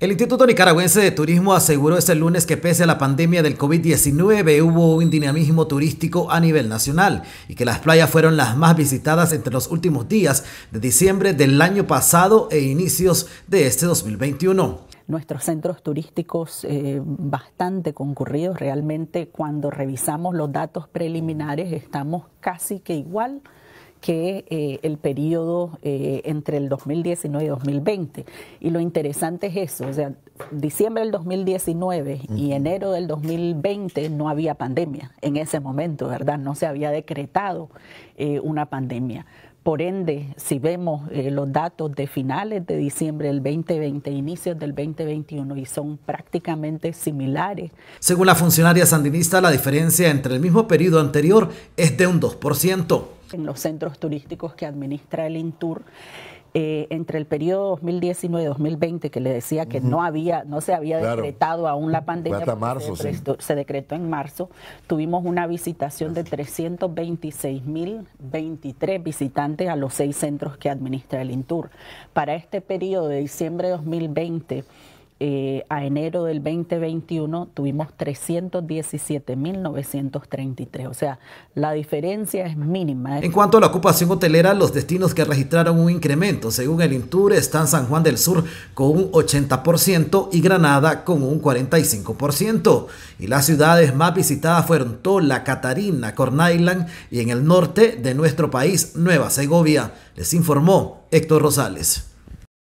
El Instituto Nicaragüense de Turismo aseguró este lunes que pese a la pandemia del COVID-19 hubo un dinamismo turístico a nivel nacional y que las playas fueron las más visitadas entre los últimos días de diciembre del año pasado e inicios de este 2021 nuestros centros turísticos eh, bastante concurridos. Realmente cuando revisamos los datos preliminares estamos casi que igual que eh, el periodo eh, entre el 2019 y 2020. Y lo interesante es eso, o sea, diciembre del 2019 y enero del 2020 no había pandemia en ese momento, ¿verdad? No se había decretado eh, una pandemia. Por ende, si vemos los datos de finales de diciembre del 2020, e inicios del 2021, y son prácticamente similares. Según la funcionaria sandinista, la diferencia entre el mismo periodo anterior es de un 2% en los centros turísticos que administra el Intur. Eh, entre el periodo 2019-2020, que le decía que no había, no se había decretado aún la pandemia, se, decretó, en marzo, tuvimos una visitación de 326.023 visitantes a los seis centros que administra el INTUR. Para este periodo de diciembre de 2020, eh, a enero del 2021 tuvimos 317.933. O sea, la diferencia es mínima. En cuanto a la ocupación hotelera, los destinos que registraron un incremento, según el Intur, están San Juan del Sur con un 80% y Granada con un 45%. Y las ciudades más visitadas fueron Tola, Catarina, Corn Island y en el norte de nuestro país, Nueva Segovia. Les informó Héctor Rosales.